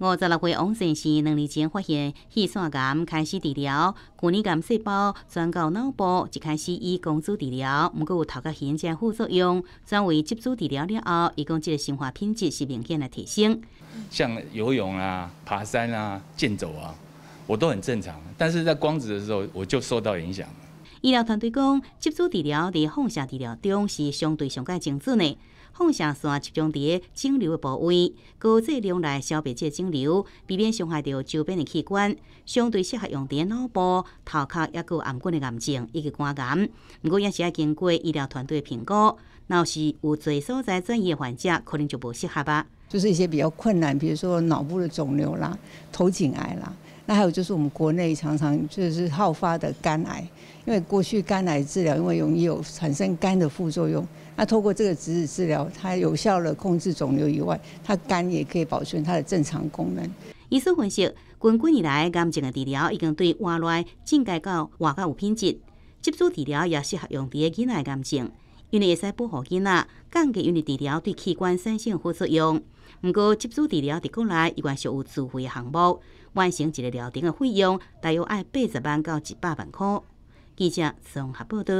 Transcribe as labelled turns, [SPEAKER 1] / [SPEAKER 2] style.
[SPEAKER 1] 五十六岁王先生两年前发现细腺癌，开始治疗。骨年癌细胞转到脑部，就开始以光子治疗。不过有头壳形成副作用。转为质子治疗了后，伊讲这个生活品质是明显的提升。
[SPEAKER 2] 像游泳啊、爬山啊、健走啊，我都很正常。但是在光子的时候，我就受到影响。
[SPEAKER 1] 医疗团队讲，接触治疗伫放射治疗中是相对上较精准的，放射线集中伫个肿瘤的部位，高剂量来消灭这肿瘤，避免伤害到周边的器官，相对适合用在脑部、头壳，也有颔管的癌症以及肝癌。毋过也是要经过医疗团队评估，若是有侪所在专业患者，可能就无适合吧。就是一些比较困
[SPEAKER 3] 难，比如说脑部的肿瘤啦，头颈癌啦。那还有就是我们国内常常就是好发的肝癌，因为过去肝癌治疗因为容易有产生肝的副作用，那透过这个直子治疗，它有效的控制肿瘤以外，它肝也可以保存它的正常功能。
[SPEAKER 1] 医生分析，近几年来癌症的治疗已经对外来进阶到外科有品质，接触治疗也适合用在婴儿癌症。因为会使保护囡仔，降低因为治疗对器官损伤副作用。毋过，接素治疗伫国内一般是有自费项目，完成一个疗程的费用大约要八十万到一百万块。记者综合报道。